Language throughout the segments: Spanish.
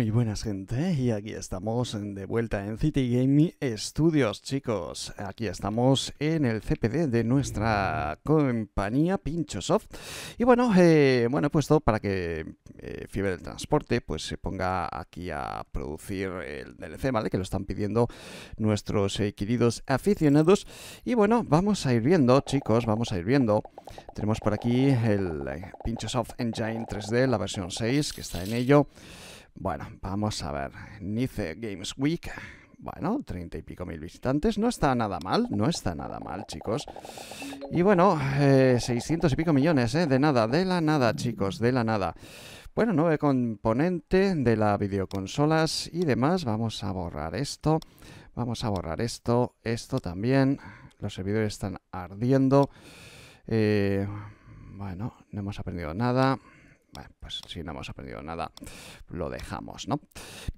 Muy buenas gente, y aquí estamos de vuelta en City Gaming Studios, chicos. Aquí estamos en el CPD de nuestra compañía Pinchosoft. Y bueno, eh, bueno, puesto para que eh, Fiebre del Transporte pues se ponga aquí a producir el DLC, ¿vale? Que lo están pidiendo nuestros eh, queridos aficionados. Y bueno, vamos a ir viendo, chicos, vamos a ir viendo. Tenemos por aquí el Pinchosoft Engine 3D, la versión 6, que está en ello. Bueno, vamos a ver. Nice Games Week. Bueno, treinta y pico mil visitantes. No está nada mal, no está nada mal, chicos. Y bueno, eh, seiscientos y pico millones, ¿eh? De nada, de la nada, chicos, de la nada. Bueno, nueve componente de la videoconsolas y demás. Vamos a borrar esto. Vamos a borrar esto. Esto también. Los servidores están ardiendo. Eh, bueno, no hemos aprendido nada pues si no hemos aprendido nada, lo dejamos, ¿no?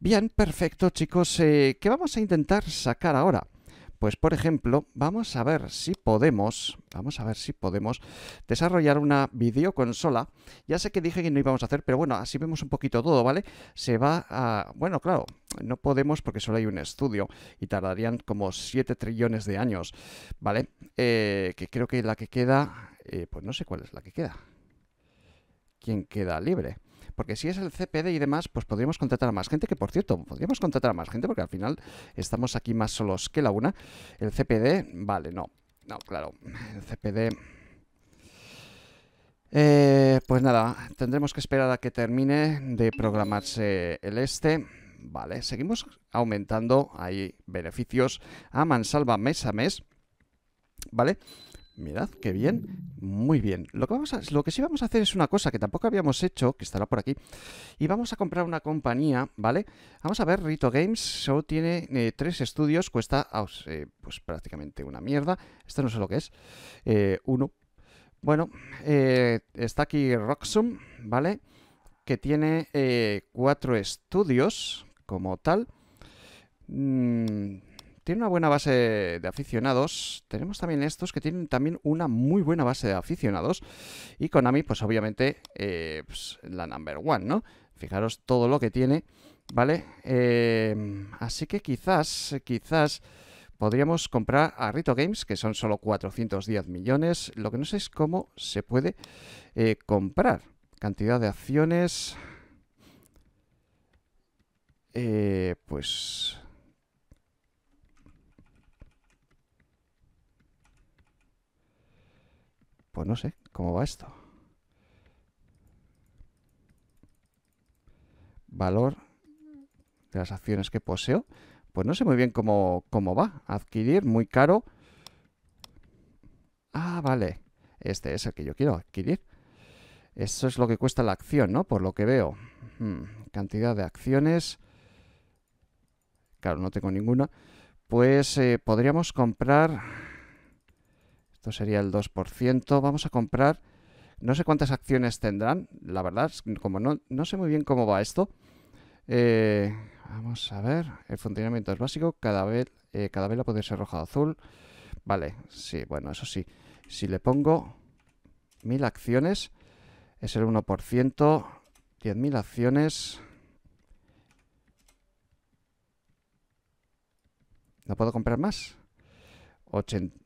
Bien, perfecto, chicos. Eh, ¿Qué vamos a intentar sacar ahora? Pues, por ejemplo, vamos a ver si podemos, vamos a ver si podemos desarrollar una videoconsola. Ya sé que dije que no íbamos a hacer, pero bueno, así vemos un poquito todo, ¿vale? Se va a... Bueno, claro, no podemos porque solo hay un estudio y tardarían como 7 trillones de años, ¿vale? Eh, que creo que la que queda... Eh, pues no sé cuál es la que queda quien queda libre. Porque si es el CPD y demás, pues podríamos contratar a más gente, que por cierto, podríamos contratar a más gente, porque al final estamos aquí más solos que la una. El CPD, vale, no, no, claro, el CPD... Eh, pues nada, tendremos que esperar a que termine de programarse el este. Vale, seguimos aumentando hay beneficios a mansalva mes a mes. ¿Vale? Mirad, qué bien, muy bien. Lo que, vamos a, lo que sí vamos a hacer es una cosa que tampoco habíamos hecho, que estará por aquí, y vamos a comprar una compañía, ¿vale? Vamos a ver, Rito Games solo tiene eh, tres estudios, cuesta eh, pues prácticamente una mierda, esto no sé lo que es, eh, uno. Bueno, está aquí Roxum, ¿vale? Que tiene cuatro estudios como tal. Mmm tiene una buena base de aficionados. Tenemos también estos que tienen también una muy buena base de aficionados. Y Konami, pues obviamente, eh, pues, la number one, ¿no? Fijaros todo lo que tiene, ¿vale? Em, así que quizás, quizás podríamos comprar a Rito Games, que son solo 410 millones. Lo que no sé es cómo se puede eh, comprar. Cantidad de acciones. Eh, pues Pues no sé, ¿cómo va esto? Valor de las acciones que poseo. Pues no sé muy bien cómo, cómo va. Adquirir, muy caro. Ah, vale. Este es el que yo quiero adquirir. Eso es lo que cuesta la acción, ¿no? Por lo que veo. Hmm, cantidad de acciones. Claro, no tengo ninguna. Pues eh, podríamos comprar esto sería el 2%. Vamos a comprar, no sé cuántas acciones tendrán, la verdad, como no, sé muy bien cómo va esto. Eh, vamos a ver, el funcionamiento es básico, cada, vez, eh, vela puede ser roja o azul. Vale, sí, bueno, eso sí. Si le pongo 1000 acciones, es el 1%, 10.000 acciones... ¿No puedo comprar más? 80,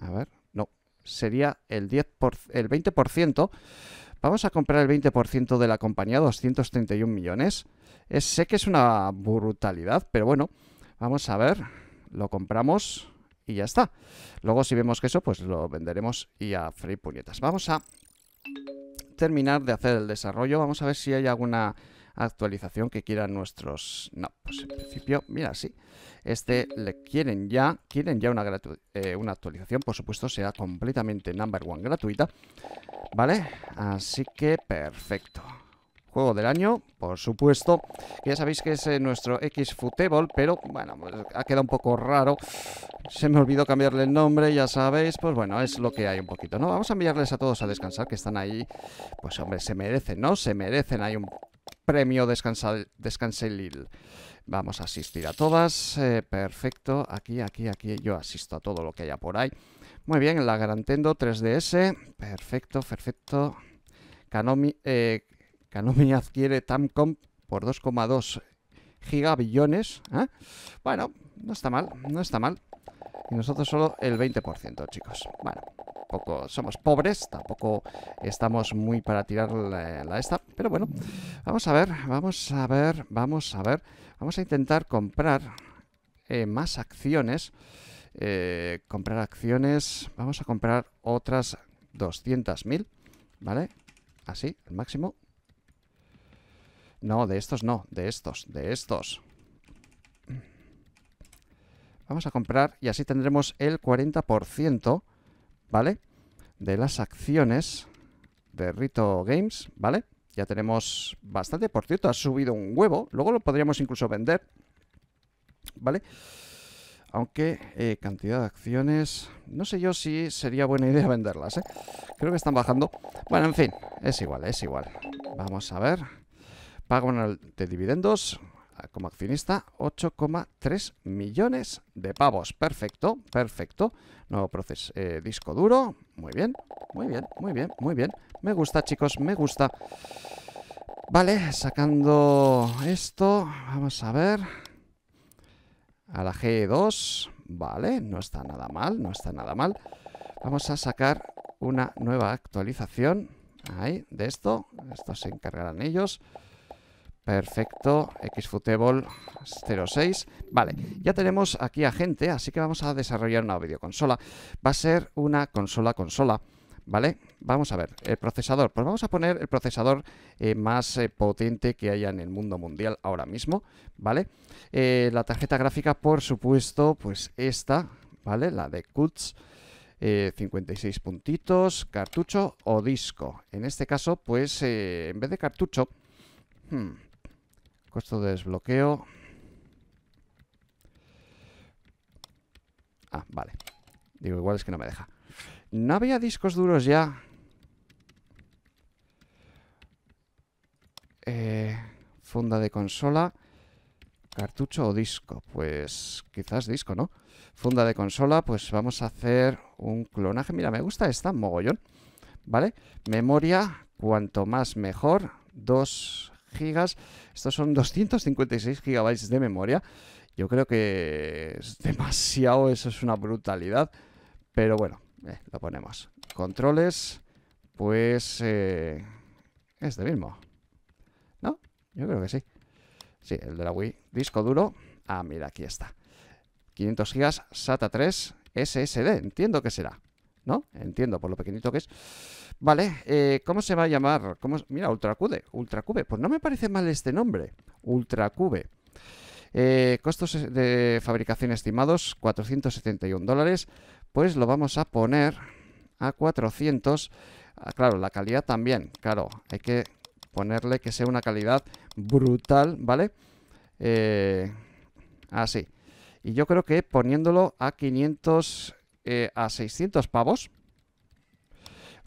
a ver, no, sería el, 10 por, el 20%. Vamos a comprar el 20% de la compañía, 231 millones. sé que es una brutalidad, pero bueno, vamos a ver. Lo compramos y ya está. Luego si vemos que eso, pues lo venderemos y a free puñetas. Vamos a terminar de hacer el desarrollo. Vamos a ver si hay alguna actualización que quieran nuestros... No, pues en principio, mira, sí. Este le quieren ya, quieren ya una, eh, una actualización, por supuesto, sea completamente number one gratuita, ¿vale? Así que perfecto. Juego del año, por supuesto. Ya sabéis que es eh, nuestro X Futebol, pero bueno, pues, ha quedado un poco raro. Se me olvidó cambiarle el nombre, ya sabéis. Pues bueno, es lo que hay un poquito, ¿no? Vamos a enviarles a todos a descansar, que están ahí. Pues hombre, se merecen, ¿no? Se merecen. Hay un premio descansa, descanselil. Vamos a asistir a todas. Eh, perfecto. Aquí, aquí, aquí. Yo asisto a todo lo que haya por ahí. Muy bien, la Garantendo 3DS. Perfecto, perfecto. Kanomi eh, adquiere Tamcom por 2,2 gigabillones. ¿eh? Bueno, no está mal, no está mal. Y nosotros solo el 20%, chicos. Bueno, poco somos pobres, tampoco estamos muy para tirar la, esta, pero bueno, vamos a ver, vamos a ver, vamos a ver, vamos a intentar comprar eh, más acciones, eh, comprar acciones, vamos a comprar otras 200.000, ¿vale? Así, el máximo. No, de estos no, de estos, de estos. Vamos a comprar y así tendremos el 40% ¿vale? De las acciones de Rito Games, ¿vale? Ya tenemos bastante, por cierto, ha subido un huevo, luego lo podríamos incluso vender, ¿vale? Aunque eh, cantidad de acciones, no sé yo si sería buena idea venderlas, ¿eh? Creo que están bajando. Bueno, en fin, es igual, es igual. Vamos a ver. Pago de dividendos, como accionista 8,3 millones de pavos. Perfecto, perfecto. Nuevo proceso, eh, disco duro. Muy bien, muy bien, muy bien, muy bien. Me gusta, chicos, me gusta. Vale, sacando esto, vamos a ver. A la G2, vale, no está nada mal, no está nada mal. Vamos a sacar una nueva actualización ahí de esto. Esto se encargarán ellos. Perfecto, xFootable 06 Vale, ya tenemos aquí a gente, así que vamos a desarrollar una videoconsola Va a ser una consola-consola, ¿vale? Vamos a ver, el procesador, pues vamos a poner el procesador eh, más eh, potente que haya en el mundo mundial ahora mismo, ¿vale? Eh, la tarjeta gráfica, por supuesto, pues esta, ¿vale? La de Cuts 56 puntitos, cartucho o disco En este caso, pues en vez de cartucho... Hmm, Costo de desbloqueo. Ah, vale. Digo, igual es que no me deja. ¿No había discos duros ya? Eh, funda de consola. ¿Cartucho o disco? Pues quizás disco, ¿no? Funda de consola, pues vamos a hacer un clonaje. Mira, me gusta esta, mogollón. ¿Vale? Memoria, cuanto más mejor. Dos gigas. Estos son 256 gigabytes de memoria. Yo creo que es demasiado, eso es una brutalidad. Pero bueno, eh, lo ponemos. Controles, pues es eh, este mismo. ¿No? Yo creo que sí. Sí, el de la Wii. Disco duro. Ah, mira, aquí está. 500 GB, SATA 3, SSD. Entiendo que será. ¿no? Entiendo, por lo pequeñito que es. Vale, eh, ¿cómo se va a llamar? ¿Cómo ultra Mira, ultra cube Pues no me parece mal este nombre, Ultracube. Eh, costos de fabricación estimados, 471 dólares. Pues lo vamos a poner a 400. Ah, claro, la calidad también, claro, hay que ponerle que sea una calidad brutal, ¿vale? Eh, así. Ah, y yo creo que poniéndolo a 500 eh, a 600 pavos.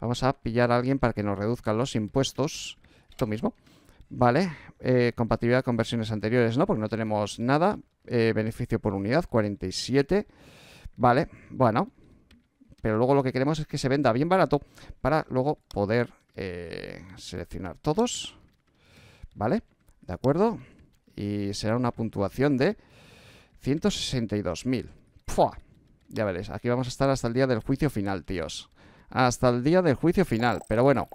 Vamos a pillar a alguien para que nos reduzcan los impuestos. Esto mismo. Vale, eh, compatibilidad con versiones anteriores, ¿no? Porque no tenemos nada. Eh, beneficio por unidad, 47. Vale, bueno. Pero luego lo que queremos es que se venda bien barato para luego poder seleccionar todos. Vale, de acuerdo. Y será una puntuación de 162.000. ¡Fua! Ya veréis, aquí vamos a estar hasta el día del juicio final, tíos. Hasta el día del juicio final, pero bueno.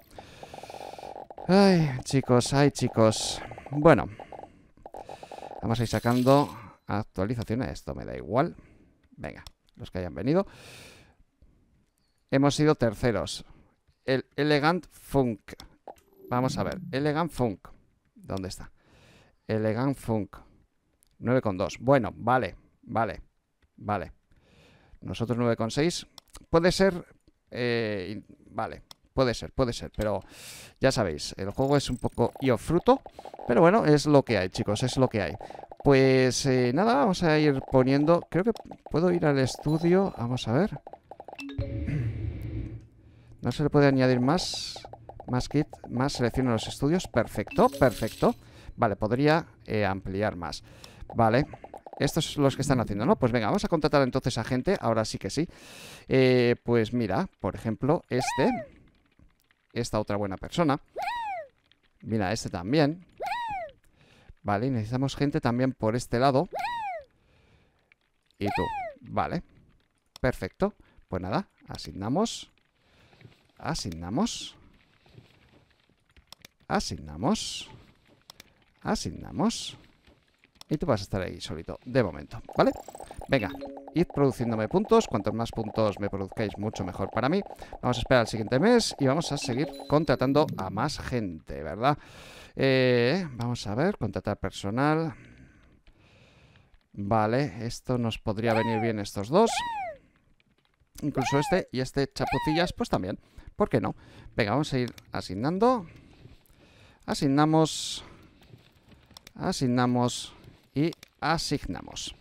Ay, chicos, ay, chicos. Bueno. Vamos a ir sacando actualizaciones. Esto me da igual. Venga, los que hayan venido. Hemos sido terceros. El Elegant Funk. Vamos a ver. Elegant Funk. ¿Dónde está? Elegant Funk. 9,2. Bueno, vale, vale, vale. Nosotros 9,6. Puede ser... Eh, vale, puede ser, puede ser. Pero ya sabéis, el juego es un poco Iofruto, fruto. Pero bueno, es lo que hay, chicos, es lo que hay. Pues eh, nada, vamos a ir poniendo... Creo que puedo ir al estudio. Vamos a ver. No se le puede añadir más. Más kit, más selección selecciono los estudios. Perfecto, perfecto. Vale, podría eh, ampliar más. Vale. Estos son los que están haciendo, ¿no? Pues venga, vamos a contratar entonces a gente, ahora sí que sí. Eh, pues mira, por ejemplo, este. Esta otra buena persona. Mira, este también. Vale, necesitamos gente también por este lado. Y tú, vale. Perfecto. Pues nada, asignamos. Asignamos. Asignamos. Asignamos. Y tú vas a estar ahí solito, de momento, ¿vale? Venga, id produciéndome puntos. Cuantos más puntos me produzcáis, mucho mejor para mí. Vamos a esperar al siguiente mes y vamos a seguir contratando a más gente, ¿verdad? Eh, vamos a ver, contratar personal. Vale, esto nos podría venir bien estos dos. Incluso este y este chapucillas, pues también. ¿Por qué no? Venga, vamos a ir asignando. Asignamos. Asignamos y asignamos.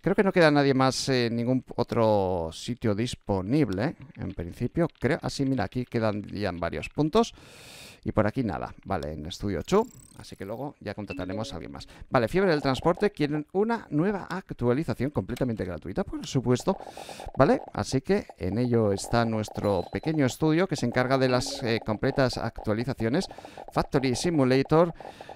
Creo que no queda nadie más en eh, ningún otro sitio disponible, en principio. Creo, así, ah, mira, aquí quedan ya varios puntos. Y por aquí nada, vale, en Estudio Chu. Así que luego ya contrataremos a alguien más. Vale, Fiebre del Transporte quieren una nueva actualización completamente gratuita, por supuesto. Vale, así que en ello está nuestro pequeño estudio que se encarga de las eh, completas actualizaciones. Factory Simulator.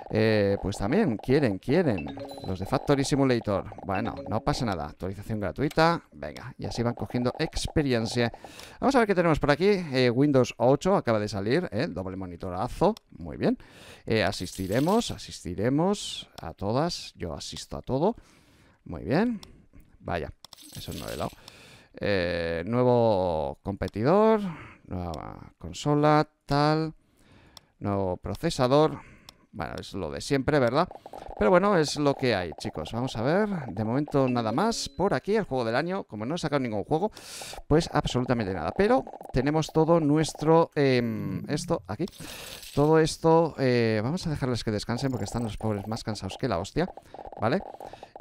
Eh, pues también quieren, quieren Los de Factory Simulator Bueno, no pasa nada, actualización gratuita Venga, y así van cogiendo experiencia Vamos a ver qué tenemos por aquí eh, Windows 8 acaba de salir, eh, doble monitor muy bien. Eh, asistiremos, asistiremos a todas. Yo asisto a todo. Muy bien. Vaya, eso no he eh, nuevo competidor, nueva consola, tal, nuevo procesador. Bueno, es lo de siempre, ¿verdad? Pero bueno, es lo que hay, chicos. Vamos a ver. De momento nada más. Por aquí el juego del año. Como no he sacado ningún juego, pues absolutamente nada. Pero tenemos todo nuestro... Em, esto aquí. Todo esto... Eh, vamos a dejarles que descansen porque están los pobres más cansados que la hostia. ¿Vale?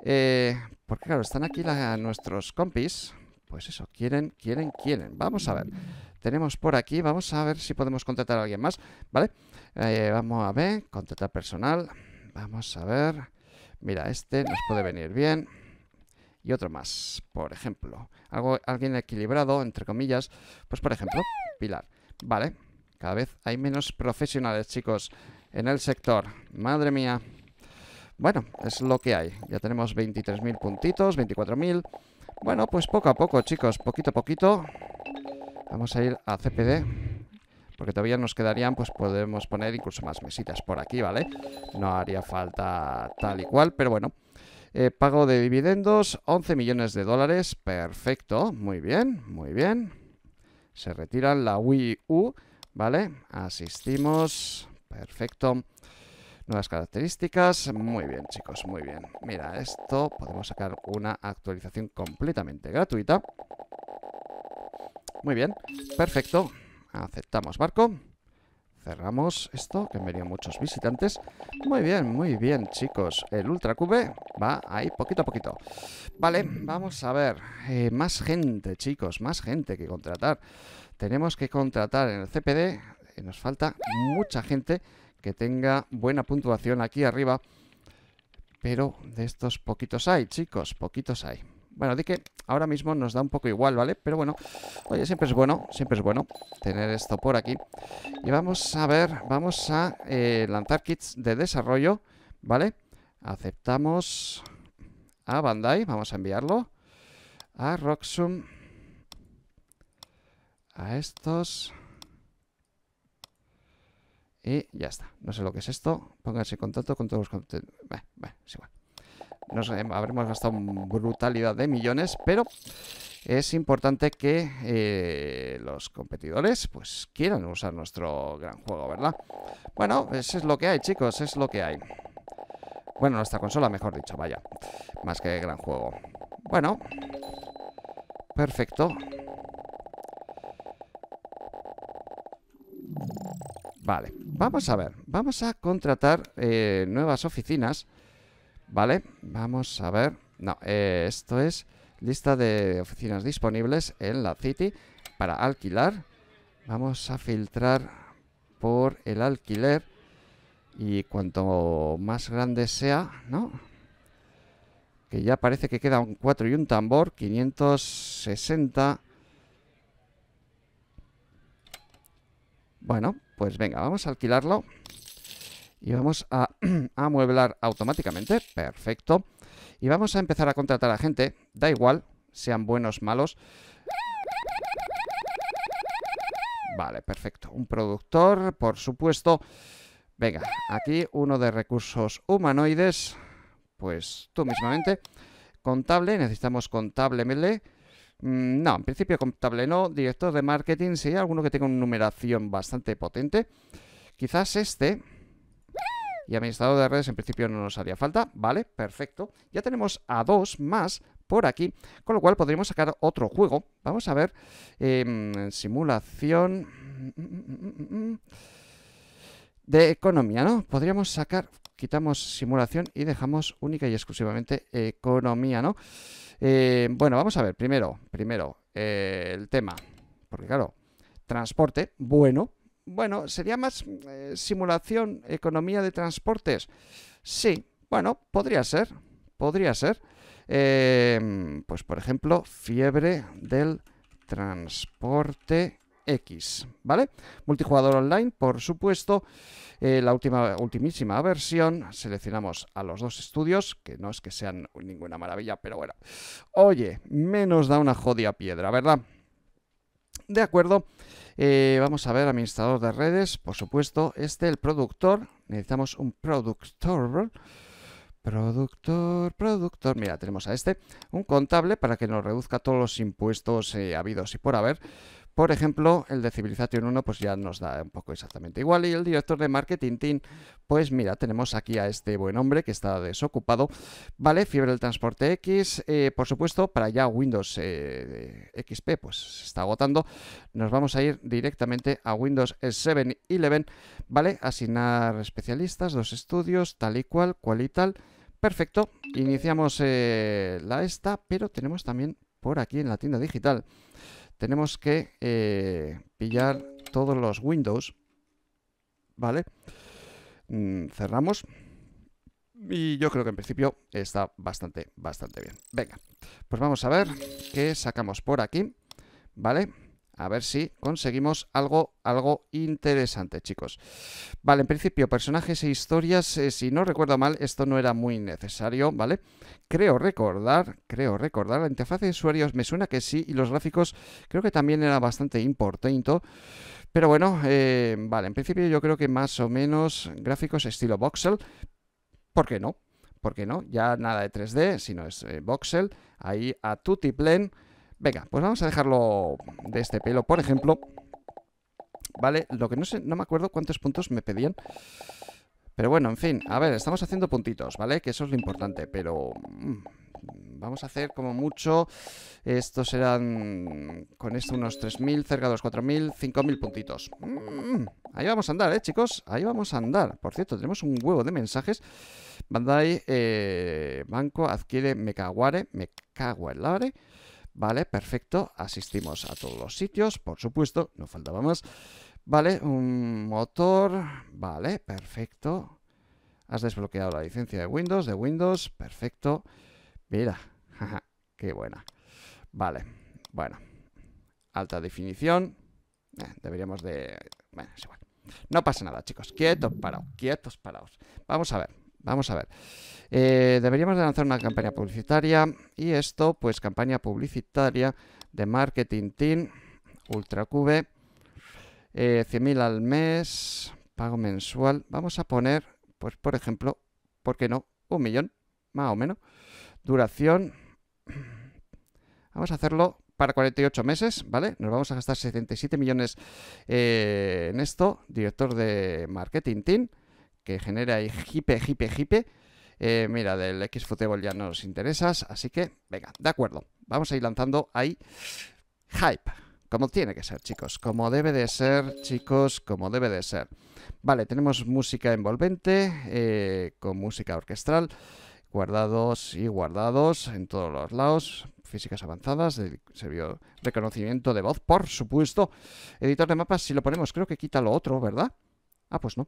Eh, porque claro, están aquí nuestros compis. Pues eso, quieren, quieren, quieren. Vamos a ver tenemos por aquí. Vamos a ver si podemos contratar a alguien más, ¿vale? Eh, vamos a ver, contratar personal. Vamos a ver. Mira, este nos puede venir bien. Y otro más, por ejemplo. Algo, alguien equilibrado, entre comillas. Pues por ejemplo, Pilar. Vale, cada vez hay menos profesionales, chicos, en el sector. Madre mía. Bueno, es lo que hay. Ya tenemos 23.000 puntitos, 24.000. Bueno, pues poco a poco, chicos, poquito a poquito Vamos a ir a CPD. Porque todavía nos quedarían, pues podemos poner incluso más mesitas por aquí, ¿vale? No haría falta tal y cual, pero bueno. Eh, pago de dividendos, 11 millones de dólares. Perfecto, muy bien, muy bien. Se retiran la Wii U, ¿vale? Asistimos. Perfecto. Nuevas características. Muy bien, chicos, muy bien. Mira, esto podemos sacar una actualización completamente gratuita. Muy bien, perfecto. Aceptamos barco. Cerramos esto, que han venido muchos visitantes. Muy bien, muy bien, chicos. El Ultra Cube va ahí poquito a poquito. Vale, vamos a ver. Eh, más gente, chicos, más gente que contratar. Tenemos que contratar en el CPD. nos falta mucha gente que tenga buena puntuación aquí arriba. Pero de estos poquitos hay, chicos, poquitos hay. Bueno, di que ahora mismo nos da un poco igual, ¿vale? Pero bueno, oye, siempre es bueno, siempre es bueno tener esto por aquí. Y vamos a ver, vamos a eh, lanzar kits de desarrollo, ¿vale? Aceptamos a Bandai, vamos a enviarlo. A Roxum. A estos. Y ya está. No sé lo que es esto. Pónganse en contacto con todos los... Bueno, es igual nos habremos gastado brutalidad de millones, pero es importante que eh, los competidores pues quieran usar nuestro gran juego, ¿verdad? Bueno, eso pues, es lo que hay, chicos, es lo que hay. Bueno, nuestra consola, mejor dicho, vaya. Más que gran juego. Bueno. Perfecto. Vale, vamos a ver. Vamos a contratar eh, nuevas oficinas Vale, vamos a ver. No, eh, esto es lista de oficinas disponibles en la City para alquilar. Vamos a filtrar por el alquiler y cuanto más grande sea, ¿no? Que ya parece que queda un 4 y un tambor, 560. Bueno, pues venga, vamos a alquilarlo y vamos a amueblar automáticamente, perfecto. Y vamos a empezar a contratar a gente, da igual, sean buenos, malos. Vale, perfecto. Un productor, por supuesto. Venga, aquí uno de recursos humanoides, pues tú mismamente. Contable, necesitamos contable mele. Mm, no, en principio contable no. Director de marketing, si alguno que tenga una numeración bastante potente. Quizás este, y administrador de redes en principio no nos haría falta, ¿vale? Perfecto. Ya tenemos a dos más por aquí, con lo cual podríamos sacar otro juego. Vamos a ver, em, simulación de economía, ¿no? Podríamos sacar, quitamos simulación y dejamos única y exclusivamente economía, ¿no? Em, bueno, vamos a ver, primero, primero, eh, el tema, porque claro, transporte, bueno, bueno, sería más eh, simulación, economía de transportes. Sí, bueno, podría ser, podría ser. Em, pues por ejemplo, fiebre del transporte X, ¿vale? Multijugador online, por supuesto. Eh, la última, ultimísima versión, seleccionamos a los dos estudios, que no es que sean ninguna maravilla, pero bueno. Oye, menos da una jodia piedra, ¿verdad? ¿De acuerdo? Eh, vamos a ver, administrador de redes, por supuesto. Este, el productor. Necesitamos un productor. Productor, productor. Mira, tenemos a este. Un contable para que nos reduzca todos los impuestos eh, habidos y por haber. Por ejemplo, el de Civilization 1 pues ya nos da un poco exactamente igual y el director de marketing Tin, pues mira, tenemos aquí a este buen hombre que está desocupado, ¿vale? Fiebre del transporte X, eh, por supuesto, para ya Windows eh, eh, XP pues se está agotando, nos vamos a ir directamente a Windows 7 y 11. ¿vale? Asignar especialistas, dos estudios, tal y cual, cual y tal. Perfecto, iniciamos la esta, pero tenemos también por aquí en la tienda digital tenemos que eh, pillar todos los windows, ¿vale? Mm, cerramos. Y yo creo que en principio está bastante, bastante bien. Venga, pues vamos a ver qué sacamos por aquí, ¿vale? vale a ver si conseguimos algo, algo interesante, chicos. Vale, en principio, personajes e historias, eh, si no recuerdo mal, esto no era muy necesario, ¿vale? Creo recordar, creo recordar, la interfaz de usuarios me suena que sí, y los gráficos creo que también era bastante importante. Pero bueno, eh, vale, en principio yo creo que más o menos gráficos estilo voxel, ¿por qué no? ¿Por qué no? Ya nada de 3D, sino es eh, voxel, ahí a tutiplen Venga, pues vamos a dejarlo de este pelo, por ejemplo. ¿Vale? Lo que no sé, no me acuerdo cuántos puntos me pedían. Pero bueno, en fin, a ver, estamos haciendo puntitos, ¿vale? Que eso es lo importante, pero... Mm, vamos a hacer como mucho, estos serán con esto unos 3.000, cerca de los 4.000, 5.000 puntitos. Mm, ahí vamos a andar, ¿eh, chicos? Ahí vamos a andar. Por cierto, tenemos un huevo de mensajes. Bandai eh, Banco adquiere Mecaguare. Mecaguare. Vale, perfecto. Asistimos a todos los sitios, por supuesto, no faltaba más. Vale, un motor. Vale, perfecto. Has desbloqueado la licencia de Windows, de Windows, perfecto. Mira, qué buena. Vale, bueno. Alta definición. Eh, deberíamos de... Bueno, es igual. No pasa nada, chicos. Quietos, parados, quietos, parados, Vamos a ver. Vamos a ver. Eh, deberíamos de lanzar una campaña publicitaria y esto, pues campaña publicitaria de marketing team, Ultra eh, 100.000 al mes, pago mensual. Vamos a poner, pues por ejemplo, ¿por qué no? Un millón, más o menos. Duración, vamos a hacerlo para 48 meses, ¿vale? Nos vamos a gastar 77 millones eh, en esto, director de marketing team que genera hipe, hipe, hipe. Eh, mira, del X Football ya nos interesas, así que venga, de acuerdo. Vamos a ir lanzando ahí hype, como tiene que ser, chicos, como debe de ser, chicos, como debe de ser. Vale, tenemos música envolvente eh, con música orquestral, guardados y guardados en todos los lados, físicas avanzadas, reconocimiento de voz, por supuesto. Editor de mapas, si lo ponemos, creo que quita lo otro, ¿verdad? Ah, pues no,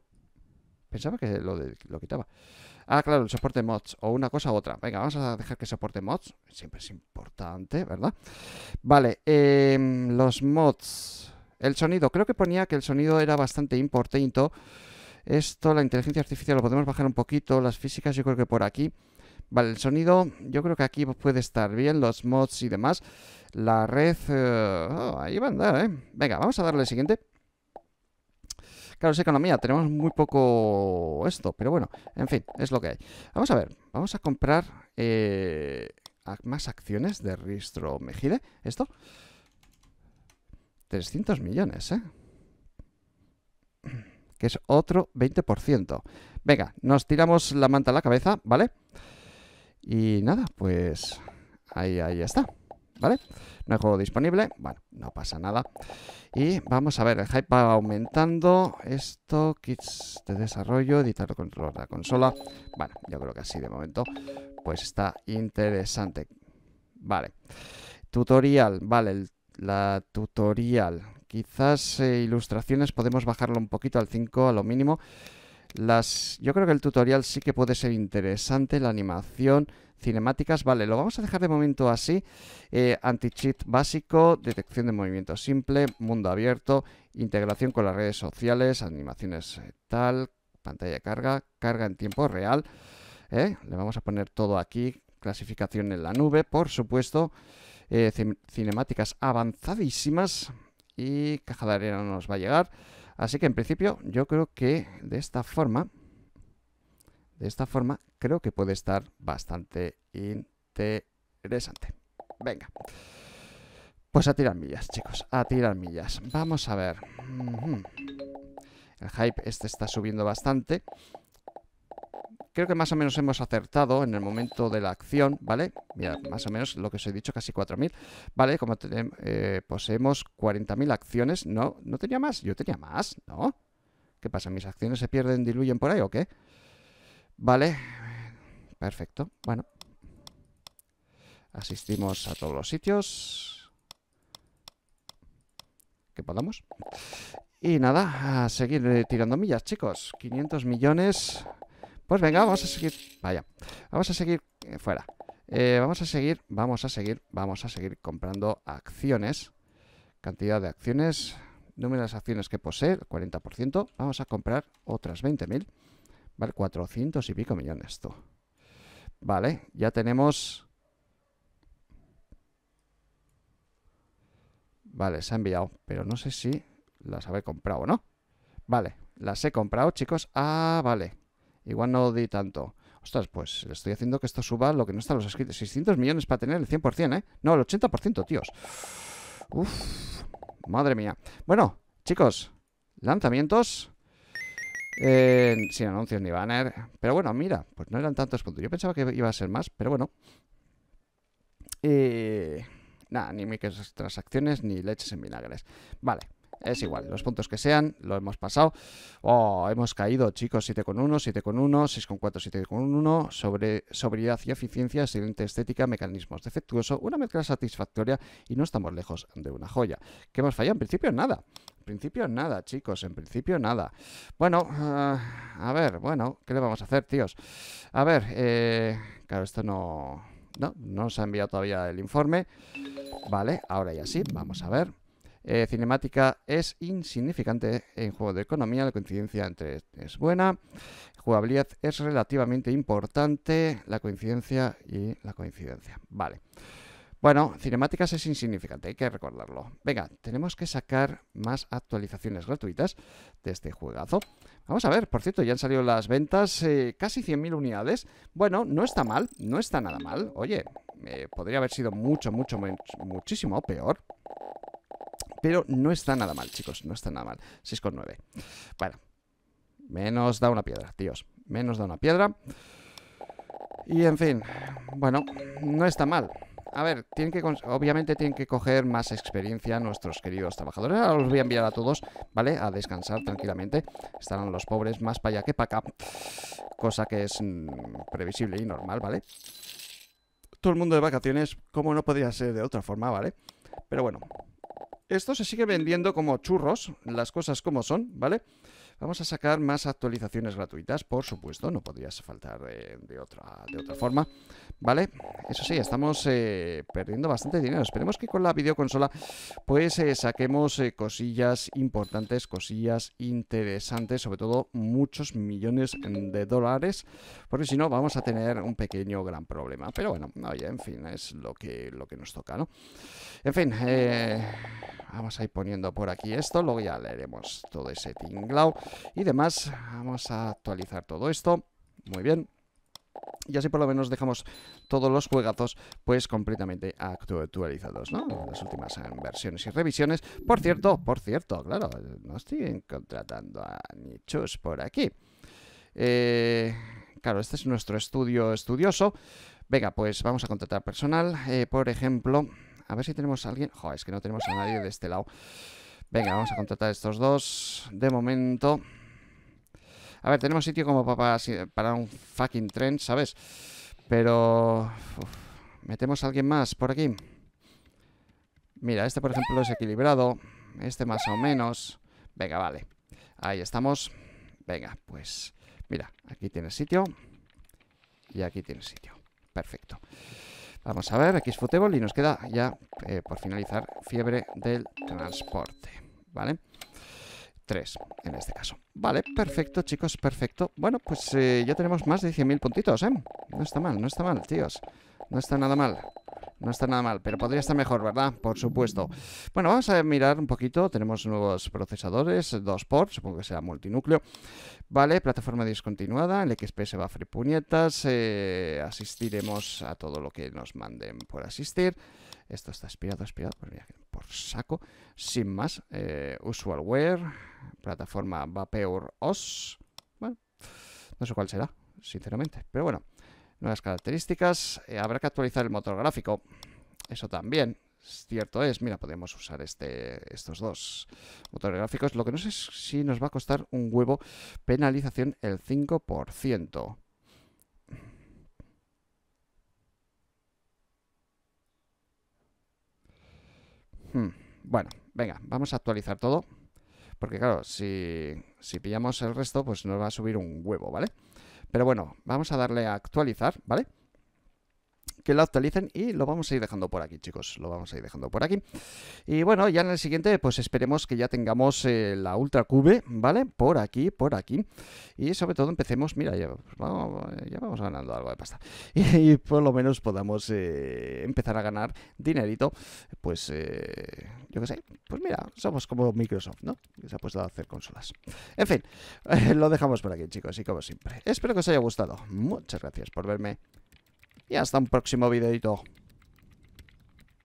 Pensaba que lo, quitaba. Ah, claro, el soporte mods. O una cosa u otra. Venga, vamos a dejar que soporte mods. Siempre es importante, ¿verdad? Vale, em, los mods. El sonido. Creo que ponía que el sonido era bastante importante. Esto, la inteligencia artificial, lo podemos bajar un poquito. Las físicas, yo creo que por aquí. Vale, el sonido, yo creo que aquí puede estar bien, los mods y demás. La red, eh, oh, ahí va a andar, ¿eh? Venga, vamos a darle siguiente. Claro, es economía, tenemos muy poco esto, pero bueno, en fin, es lo que hay. Vamos a ver, vamos a comprar eh, más acciones de Ristro Mejide. Esto, 300 millones, ¿eh? Que es otro 20%. Venga, nos tiramos la manta a la cabeza, ¿vale? Y nada, pues ahí, ahí está. ¿vale? No hay juego disponible, bueno, no pasa nada. Y vamos a ver, el hype va aumentando. Esto, kits de desarrollo, editar el control de la consola. Bueno, yo creo que así de momento, pues está interesante. Vale, tutorial, vale, la tutorial. Quizás eh, ilustraciones podemos bajarlo un poquito al 5 a lo mínimo. Las, yo creo que el tutorial sí que puede ser interesante, la animación, cinemáticas. Vale, lo vamos a dejar de momento así. Eh, anti-cheat básico, detección de movimiento simple, mundo abierto, integración con las redes sociales, animaciones eh, tal, pantalla de carga, carga en tiempo real. ¿eh? le vamos a poner todo aquí, clasificación en la nube, por supuesto, cinemáticas avanzadísimas y caja de arena nos va a llegar. Así que en principio yo creo que de esta forma, de esta forma creo que puede estar bastante interesante. Venga. Pues a tirar millas, chicos, a tirar millas. Vamos a ver. El hype este está subiendo bastante. Creo que más o menos hemos acertado en el momento de la acción, ¿vale? Mira, más o menos lo que os he dicho, casi 4.000, ¿vale? Como tenemos, eh, poseemos 40.000 acciones, ¿no? ¿No tenía más? Yo tenía más, ¿no? ¿Qué pasa? ¿Mis acciones se pierden, diluyen por ahí o qué? Vale, perfecto, bueno. Asistimos a todos los sitios que podamos. Y nada, a seguir eh, tirando millas, chicos. 500 millones... Pues venga, vamos a seguir. Vaya. Vamos a seguir eh, fuera. Eh, vamos a seguir, vamos a seguir, vamos a seguir comprando acciones. Cantidad de acciones, número de las acciones que posee, 40%. Vamos a comprar otras 20.000. Vale, 400 y pico millones esto. Vale, ya tenemos... Vale, se ha enviado, pero no sé si las habré comprado o no. Vale, las he comprado, chicos. Ah, vale. Igual no di tanto. Ostras, pues le estoy haciendo que esto suba lo que no está los escritos. 600 millones para tener el 100%, ¿eh? No, el 80%, tíos. Uf, madre mía. Bueno, chicos, lanzamientos. Eh, sin anuncios ni banner. Pero bueno, mira, pues no eran tantos puntos. Yo pensaba que iba a ser más, pero bueno. Eh, nada, ni transacciones ni leches en vinagres. Vale. Es igual, los puntos que sean, lo hemos pasado. Oh, hemos caído, chicos, con con 7,1, 7,1, 6,4, 7,1, sobre sobriedad y eficiencia, Siguiente estética, mecanismos defectuoso, una mezcla satisfactoria y no estamos lejos de una joya. ¿Qué hemos fallado? En principio nada. En principio nada, chicos, en principio nada. Bueno, ah, a ver, bueno, ¿qué le vamos a hacer, tíos? A ver, eh, claro, esto no... No, no nos ha enviado todavía el informe. Vale, ahora ya sí, vamos a ver. Eh, cinemática es insignificante en juego de economía, la coincidencia entre es buena, jugabilidad es relativamente importante, la coincidencia y la coincidencia. Vale. Bueno, cinemáticas es insignificante, hay que recordarlo. Venga, tenemos que sacar más actualizaciones gratuitas de este juegazo. Vamos a ver, por cierto, ya han salido las ventas, eh, casi 100.000 unidades. Bueno, no está mal, no está nada mal. Oye, eh, podría haber sido mucho, mucho, muchísimo peor. Pero no está nada mal, chicos, no está nada mal. 6,9. Bueno. Menos da una piedra, tíos. Menos da una piedra. Y en fin, bueno, no está mal. A ver, obviamente tienen que coger más experiencia nuestros queridos trabajadores. Ahora los voy a enviar a todos, ¿vale? A descansar tranquilamente. Estarán los pobres más para allá que para acá. Cosa que es mm, previsible y normal, ¿vale? Todo el mundo de vacaciones, como no podría ser de otra forma, ¿vale? Pero bueno, esto se sigue vendiendo como churros, las cosas como son, ¿vale? Vamos a sacar más actualizaciones gratuitas, por supuesto, no podrías faltar eh, de, otra, de otra forma, ¿vale? Eso sí, estamos eh, perdiendo bastante dinero. Esperemos que con la videoconsola pues eh, saquemos cosillas importantes, cosillas interesantes, sobre todo muchos millones de dólares, porque si no vamos a tener un pequeño gran problema. Pero bueno, oye, en fin, es lo que, lo que nos toca, ¿no? En fin, vamos a ir poniendo por aquí esto, luego ya leeremos todo ese tinglao y demás. Vamos a actualizar todo esto. Muy bien. Y así por lo menos dejamos todos los juegazos pues completamente actualizados, ¿no? Las últimas eh, versiones y revisiones. Por cierto, por cierto, claro, no estoy contratando a nichos por aquí. Eh, claro, este es nuestro estudio estudioso. Venga, pues vamos a contratar personal. Eh, por ejemplo, a ver si tenemos a alguien... Joder, es que no tenemos a nadie de este lado. Venga, vamos a contratar a estos dos. De momento. A ver, tenemos sitio como para, para un fucking tren, ¿sabes? Pero... ¿Metemos a alguien más por aquí? Mira, este por ejemplo es equilibrado. Este más o menos. Venga, vale. Ahí estamos. Venga, pues... Mira, aquí tiene sitio. Y aquí tiene sitio. Perfecto. Vamos a ver, futebol y nos queda ya, eh, por finalizar, fiebre del transporte, ¿vale? Tres, en este caso. Vale, perfecto, chicos, perfecto. Bueno, pues eh, ya tenemos más de 100.000 puntitos, ¿eh? No está mal, no está mal, tíos. No está nada mal. No está nada mal, pero podría estar mejor, ¿verdad? Por supuesto. Bueno, vamos a mirar un poquito. Tenemos nuevos procesadores, dos ports, supongo que será multinúcleo. Vale, plataforma discontinuada, el XP se va a fripuñetas. Eh, asistiremos a todo lo que nos manden por asistir. Esto está aspirado, aspirado, pues por saco. Sin más, eh, usualware, plataforma va peor OS. Bueno, no sé cuál será, sinceramente, pero bueno. Nuevas características. Eh, habrá que actualizar el motor gráfico. Eso también. Cierto es, mira, podemos usar este, estos dos motores gráficos. Lo que no sé es si nos va a costar un huevo penalización el 5%. Hmm, bueno, venga, vamos a actualizar todo. Porque claro, si, si pillamos el resto, pues nos va a subir un huevo, ¿vale? vale pero bueno, vamos a darle a actualizar, ¿vale? que lo actualicen y lo vamos a ir dejando por aquí, chicos. Lo vamos a ir dejando por aquí. Y bueno, ya en el siguiente, pues esperemos que ya tengamos eh, la Ultra Cube, ¿vale? Por aquí, por aquí. Y sobre todo empecemos, mira, ya, vamos, ya vamos ganando algo de pasta. Y, por lo menos podamos eh, empezar a ganar dinerito, pues eh, yo qué sé, pues mira, somos como Microsoft, ¿no? Que se ha puesto a hacer consolas. En fin, lo dejamos por aquí, chicos, y como siempre. Espero que os haya gustado. Muchas gracias por verme y hasta un próximo videito.